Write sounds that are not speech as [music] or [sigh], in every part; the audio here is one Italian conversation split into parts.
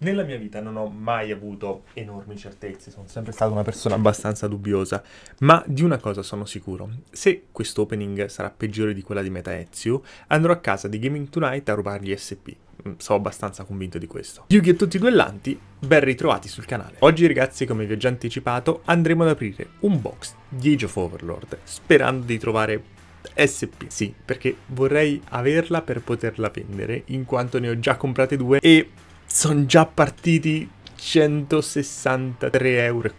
Nella mia vita non ho mai avuto enormi certezze, sono sempre stata una persona abbastanza dubbiosa, ma di una cosa sono sicuro, se questo opening sarà peggiore di quella di Meta Ezio, andrò a casa di Gaming Tonight a rubargli SP. Mm, sono abbastanza convinto di questo. Yugi e tutti i duellanti, ben ritrovati sul canale. Oggi ragazzi, come vi ho già anticipato, andremo ad aprire un box di Age of Overlord, sperando di trovare SP. Sì, perché vorrei averla per poterla vendere, in quanto ne ho già comprate due e sono già partiti 163,40 euro.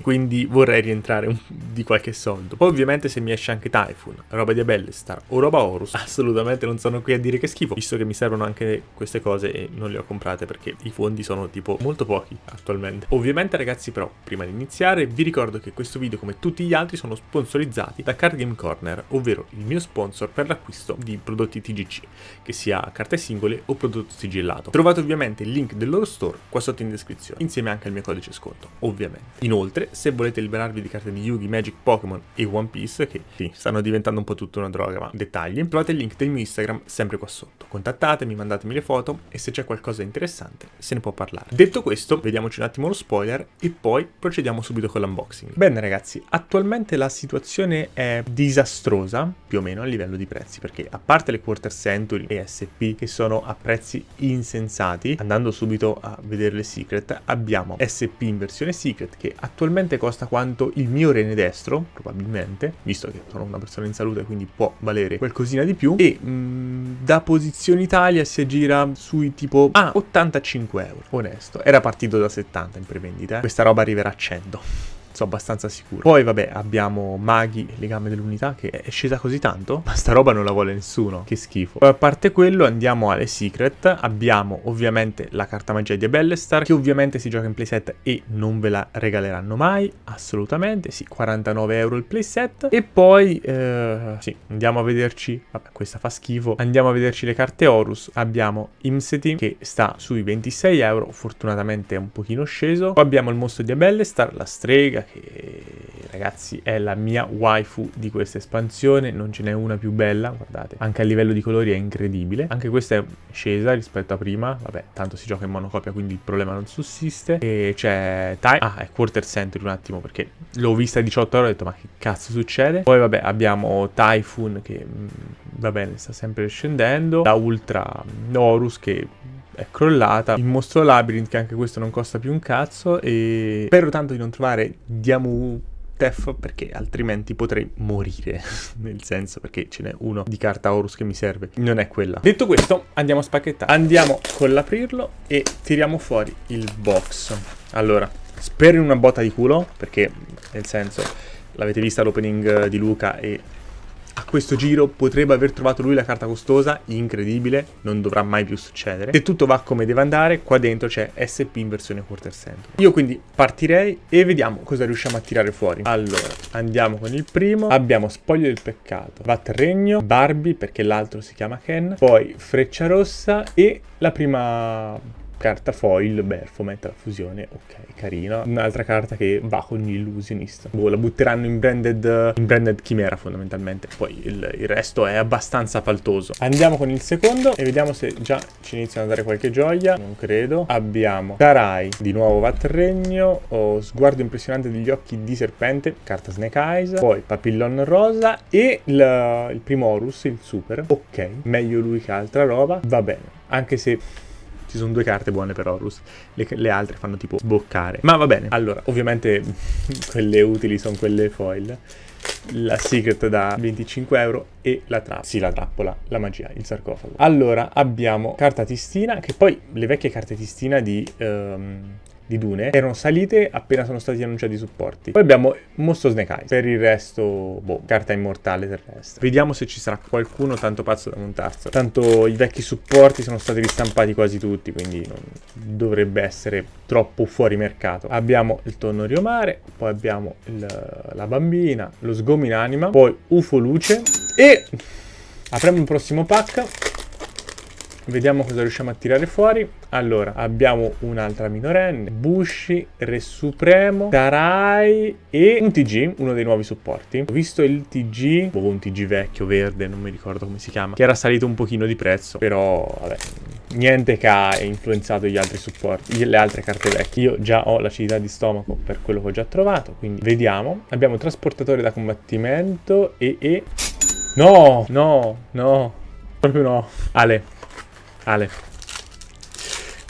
Quindi vorrei rientrare un, di qualche soldo. Poi ovviamente se mi esce anche Typhoon, roba di Abellestar o roba Horus, assolutamente non sono qui a dire che schifo, visto che mi servono anche queste cose e non le ho comprate perché i fondi sono tipo molto pochi attualmente. Ovviamente ragazzi però, prima di iniziare, vi ricordo che questo video come tutti gli altri sono sponsorizzati da Card Game Corner, ovvero il mio sponsor per l'acquisto di prodotti TGC, che sia carte singole o prodotto sigillato. Trovate ovviamente il link del loro store qua sotto sotto in descrizione, insieme anche al mio codice sconto, ovviamente. Inoltre, se volete liberarvi di carte di Yugi, Magic, Pokémon e One Piece, che sì, stanno diventando un po' tutta una droga, ma dettagli, trovate il link del mio Instagram sempre qua sotto. Contattatemi, mandatemi le foto e se c'è qualcosa di interessante se ne può parlare. Detto questo, vediamoci un attimo lo spoiler e poi procediamo subito con l'unboxing. Bene ragazzi, attualmente la situazione è disastrosa, più o meno a livello di prezzi, perché a parte le quarter century e SP che sono a prezzi insensati, andando subito a vederle secret abbiamo SP in versione secret che attualmente costa quanto il mio rene destro, probabilmente, visto che sono una persona in salute quindi può valere qualcosina di più, e mh, mm, da posizione Italia si aggira sui tipo ah, 85 euro, onesto, era partito da 70 in prevendita, eh? questa roba arriverà a 100 sono abbastanza sicuro. Poi vabbè abbiamo Maghi, legame dell'unità, che è scesa così tanto, ma sta roba non la vuole nessuno, che schifo. Poi a parte quello andiamo alle secret, abbiamo ovviamente la carta magia di Bellestar, che ovviamente si gioca in playset e non ve la regaleranno mai, assolutamente, sì, 49 euro il playset. E poi, eh, sì, andiamo a vederci, vabbè questa fa schifo, andiamo a vederci le carte Horus, abbiamo Imseti che sta sui 26 euro, fortunatamente è un pochino sceso, poi abbiamo il mostro di Bellestar, la strega, che ragazzi è la mia waifu di questa espansione, non ce n'è una più bella, guardate, anche a livello di colori è incredibile, anche questa è scesa rispetto a prima, vabbè tanto si gioca in monocopia quindi il problema non sussiste, e c'è Time, ah è Quarter Century un attimo perché l'ho vista a 18 ore e ho detto ma che cazzo succede, poi vabbè abbiamo Typhoon che mm, va bene sta sempre scendendo, la Ultra Norus mm, che è crollata. Il mostro labyrinth, che anche questo non costa più un cazzo. E spero tanto di non trovare Diamu Tef perché altrimenti potrei morire, [laughs] nel senso perché ce n'è uno di carta Horus che mi serve, non è quella. Detto questo andiamo a spacchettare, andiamo con l'aprirlo e tiriamo fuori il box. Allora, spero in una botta di culo perché nel senso l'avete vista l'opening di Luca e a questo giro potrebbe aver trovato lui la carta costosa, incredibile, non dovrà mai più succedere. Se tutto va come deve andare, qua dentro c'è SP in versione quarter century. Io quindi partirei e vediamo cosa riusciamo a tirare fuori. Allora, andiamo con il primo. Abbiamo Spoglio del Peccato, regno, Barbie, perché l'altro si chiama Ken, poi Freccia Rossa e la prima Carta foil, Berfomet, la fusione, ok, carina. Un'altra carta che va con gli illusionista. Boh, la butteranno in branded, in branded chimera fondamentalmente. Poi il, il, resto è abbastanza faltoso. Andiamo con il secondo e vediamo se già ci iniziano a dare qualche gioia. Non credo. Abbiamo Karai, di nuovo Vatregno, oh, Sguardo impressionante degli occhi di serpente, carta Snake Eyes. Poi Papillon Rosa e il, il Horus, il super. Ok, meglio lui che altra roba. Va bene, anche se ci sono due carte buone per Horus, le, le, altre fanno tipo sboccare. Ma va bene, allora, ovviamente [laughs] quelle utili sono quelle foil. La Secret da 25 euro e la trappola, sì la trappola, la magia, il sarcofago. Allora abbiamo carta tistina, che poi le vecchie carte tistina di... Um, di dune erano salite appena sono stati annunciati i supporti. Poi abbiamo Mostro Snake Eyes, per il resto, boh, carta immortale terrestre. Vediamo se ci sarà qualcuno tanto pazzo da montarselo. Tanto i vecchi supporti sono stati ristampati quasi tutti, quindi non dovrebbe essere troppo fuori mercato. Abbiamo il tonno Rio Mare, poi abbiamo il, la bambina, lo sgomino anima, poi UFO luce e... Apriamo il prossimo pack Vediamo cosa riusciamo a tirare fuori. Allora, abbiamo un'altra minorenne, Bushi, Re Supremo, Tarai e un TG, uno dei nuovi supporti. Ho visto il TG, boh, un TG vecchio, verde, non mi ricordo come si chiama, che era salito un pochino di prezzo, però vabbè, niente che ha influenzato gli altri supporti, le altre carte vecchie. Io già ho l'acidità di stomaco per quello che ho già trovato, quindi vediamo. Abbiamo trasportatore da combattimento e... e... No, no, no, proprio no. Ale, Ale,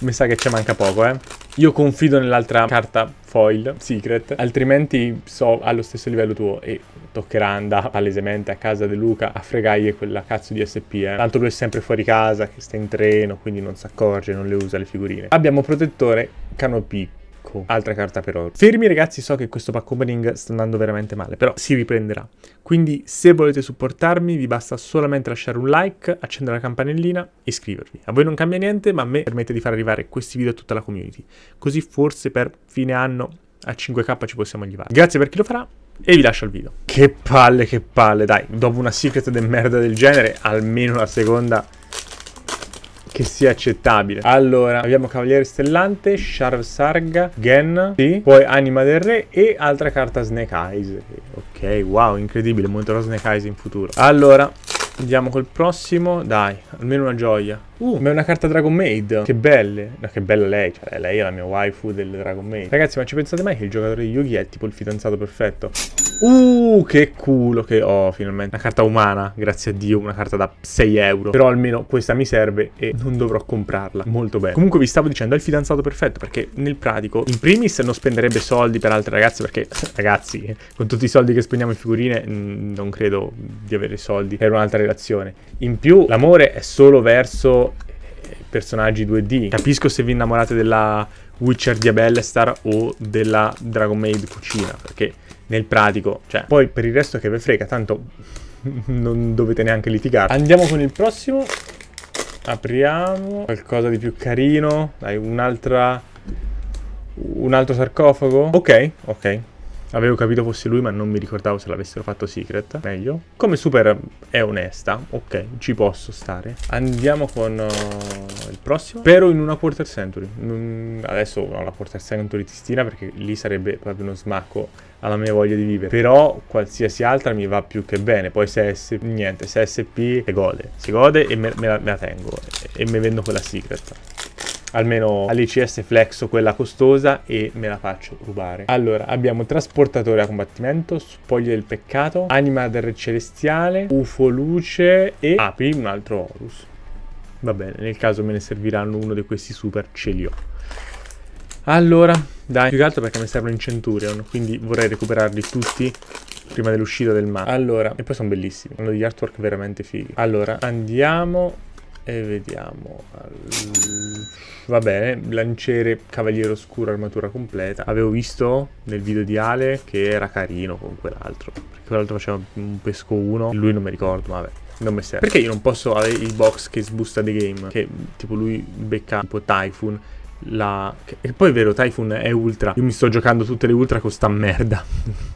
mi sa che ci manca poco, eh. Io confido nell'altra carta foil, secret, altrimenti so allo stesso livello tuo e toccherà andare palesemente a casa di Luca a fregargli quella cazzo di SP, eh. Tanto lui è sempre fuori casa, che sta in treno, quindi non si accorge, non le usa le figurine. Abbiamo protettore canopì pacco, altra carta per oro. Fermi ragazzi, so che questo pack opening sta andando veramente male, però si riprenderà. Quindi se volete supportarmi vi basta solamente lasciare un like, accendere la campanellina e iscrivervi. A voi non cambia niente, ma a me permette di far arrivare questi video a tutta la community. Così forse per fine anno a 5k ci possiamo arrivare. Grazie per chi lo farà e vi lascio il video. Che palle, che palle, dai, dopo una secret de merda del genere, almeno la seconda che sia accettabile. Allora, abbiamo Cavaliere Stellante, Sharv Sarga, Gen, sì, poi Anima del Re e altra carta Snake Eyes. Ok, wow, incredibile, monterò Snake Eyes in futuro. Allora, Andiamo col prossimo. Dai, almeno una gioia. Uh, ma è una carta Dragon Maid. Che belle. No, che bella lei. Cioè, lei è la mia waifu del Dragon Maid. Ragazzi, ma ci pensate mai che il giocatore di Yugi è tipo il fidanzato perfetto? Uh, che culo che ho, finalmente. Una carta umana, grazie a Dio. Una carta da 6 euro. Però almeno questa mi serve e non dovrò comprarla. Molto bene. Comunque vi stavo dicendo, è il fidanzato perfetto. Perché nel pratico, in primis non spenderebbe soldi per altre ragazze. Perché, [laughs] ragazzi, eh, con tutti i soldi che spendiamo in figurine, mm, non credo di avere soldi per un'altra ragazza relazione. In più, l'amore è solo verso eh, personaggi 2D. Capisco se vi innamorate della Witcher di Abellestar o della Dragon Maid Cucina, perché nel pratico, cioè, poi per il resto che ve frega, tanto [laughs] non dovete neanche litigare. Andiamo con il prossimo. Apriamo qualcosa di più carino. Dai, un'altra un altro sarcofago. Ok, ok. Avevo capito fosse lui ma non mi ricordavo se l'avessero fatto secret Meglio Come super è onesta Ok ci posso stare Andiamo con uh, il prossimo Però in una quarter century mm, Adesso no, la quarter century ti perché lì sarebbe proprio uno smacco alla mia voglia di vivere Però qualsiasi altra mi va più che bene Poi se S, niente se SP si gode Si gode e me, me, la, me la tengo E, e me vendo quella secret almeno all'ICS Flex o quella costosa e me la faccio rubare. Allora, abbiamo trasportatore a combattimento, spoglie del peccato, anima del re celestiale, UFO luce e api, un altro Horus. Va bene, nel caso me ne serviranno uno di questi super, ce li ho. Allora, dai, più che altro perché mi servono in Centurion, quindi vorrei recuperarli tutti prima dell'uscita del mare. Allora, e poi sono bellissimi, hanno degli artwork veramente fighi. Allora, andiamo e vediamo. Va bene, lanciere, cavaliere oscuro, armatura completa. Avevo visto nel video di Ale che era carino con quell'altro. Perché quell'altro faceva un pesco 1. Lui non mi ricordo, ma vabbè. Non mi serve. Perché io non posso avere il box che sbusta the game? Che tipo lui becca tipo Typhoon. La... E poi è vero, Typhoon è ultra. Io mi sto giocando tutte le ultra con sta merda. [laughs]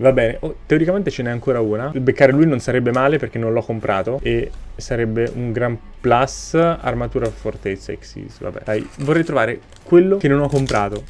Va bene, oh, teoricamente ce n'è ancora una. Beccare lui non sarebbe male perché non l'ho comprato e sarebbe un gran plus armatura fortezza Exis, vabbè. Dai, vorrei trovare quello che non ho comprato.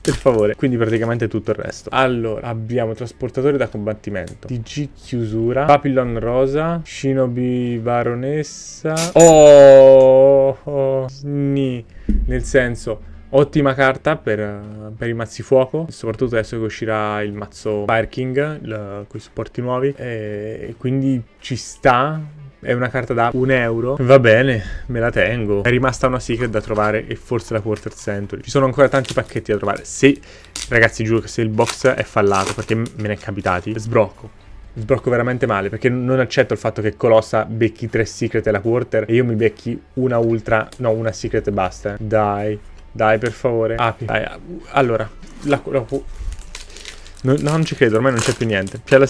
Per favore, quindi praticamente tutto il resto. Allora, abbiamo trasportatore da combattimento, DG chiusura, Papillon rosa, Shinobi baronessa. Oh, oh, sni, oh, nel senso Ottima carta per, per i mazzi fuoco, soprattutto adesso che uscirà il mazzo Fire King, con i supporti nuovi, e, e quindi ci sta è una carta da un euro. Va bene, me la tengo. È rimasta una secret da trovare e forse la quarter century. Ci sono ancora tanti pacchetti da trovare. Se, ragazzi, giuro che se il box è fallato, perché me ne è capitati, sbrocco. Sbrocco veramente male, perché non accetto il fatto che Colossa becchi tre secret e la quarter e io mi becchi una ultra, no, una secret e basta. Dai. Dai, per favore. Apri. Dai, allora. La, la, no, non ci credo, ormai non c'è più niente. C'è la,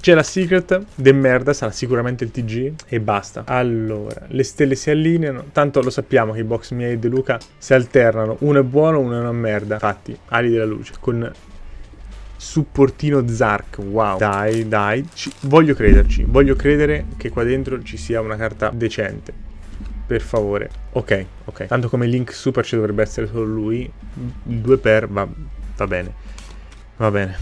c'è la secret de merda, sarà sicuramente il TG e basta. Allora, le stelle si allineano, tanto lo sappiamo che i box miei e De Luca si alternano, uno è buono, uno è una merda. Infatti, ali della luce, con supportino Zark, wow. Dai, dai, ci... voglio crederci, voglio credere che qua dentro ci sia una carta decente. Per favore. Ok, ok. Tanto come link super ci dovrebbe essere solo lui. Il 2 per va, va bene. Va bene.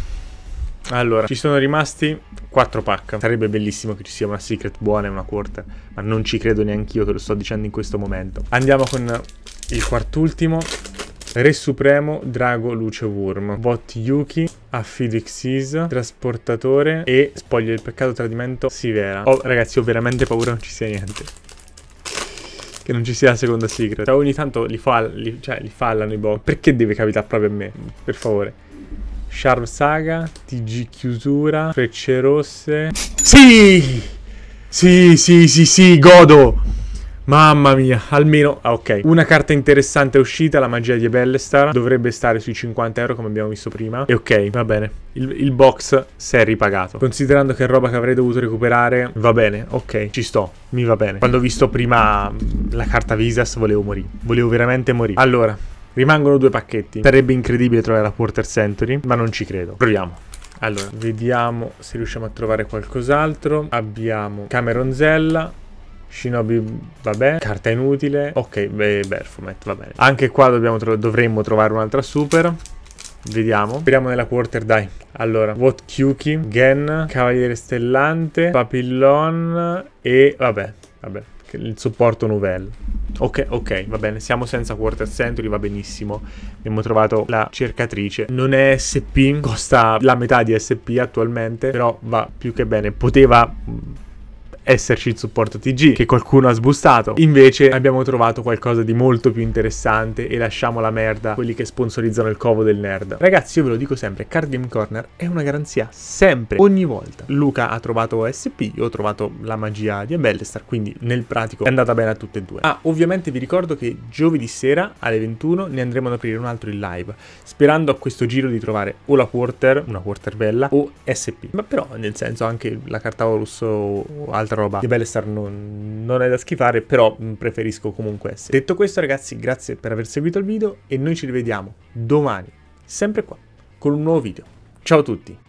Allora, ci sono rimasti 4 pack. Sarebbe bellissimo che ci sia una secret buona e una quarter, ma non ci credo neanche io, te lo sto dicendo in questo momento. Andiamo con il quart'ultimo. Re Supremo, Drago, Luce, Worm, Bot Yuki, Affido Trasportatore e Spoglio del Peccato, Tradimento, Sivera. Oh ragazzi ho veramente paura non ci sia niente che non ci sia la seconda secret. Cioè, ogni tanto li, fall li, cioè, li fallano i boss. Perché deve capitare proprio a me? Per favore. Sharp Saga, TG Chiusura, Frecce Rosse. Sì! Sì, sì, sì, sì, godo! Mamma mia, almeno... Ah, ok. Una carta interessante è uscita, la magia di Bellestar. Dovrebbe stare sui 50 euro, come abbiamo visto prima. E ok, va bene. Il, il box si è ripagato. Considerando che è roba che avrei dovuto recuperare, va bene, ok. Ci sto, mi va bene. Quando ho visto prima la carta Visas, volevo morire. Volevo veramente morire. Allora, rimangono due pacchetti. Sarebbe incredibile trovare la Porter Century, ma non ci credo. Proviamo. Allora, vediamo se riusciamo a trovare qualcos'altro. Abbiamo Cameronzella Shinobi va bene, carta inutile, ok, beh, Berfumet va bene. Anche qua tro dovremmo trovare un'altra super. Vediamo. Speriamo nella quarter, dai. Allora, What Kyuki, Gen, Cavaliere Stellante, Papillon e vabbè, vabbè, il supporto Nouvelle. Ok, ok, va bene, siamo senza Quarter Century, va benissimo. Abbiamo trovato la cercatrice. Non è SP, costa la metà di SP attualmente, però va più che bene. Poteva esserci il supporto TG che qualcuno ha sbustato. Invece abbiamo trovato qualcosa di molto più interessante e lasciamo la merda quelli che sponsorizzano il covo del nerd. Ragazzi, io ve lo dico sempre, Card Game Corner è una garanzia sempre, ogni volta. Luca ha trovato SP, io ho trovato la magia di Abellestar, quindi nel pratico è andata bene a tutte e due. Ah, ovviamente vi ricordo che giovedì sera alle 21 ne andremo ad aprire un altro in live, sperando a questo giro di trovare o la Quarter, una Quarter bella, o SP. Ma però, nel senso, anche la carta Horus o altra roba di Bellestar non, non è da schifare, però mm, preferisco comunque essere. Detto questo ragazzi, grazie per aver seguito il video e noi ci rivediamo domani, sempre qua, con un nuovo video. Ciao a tutti!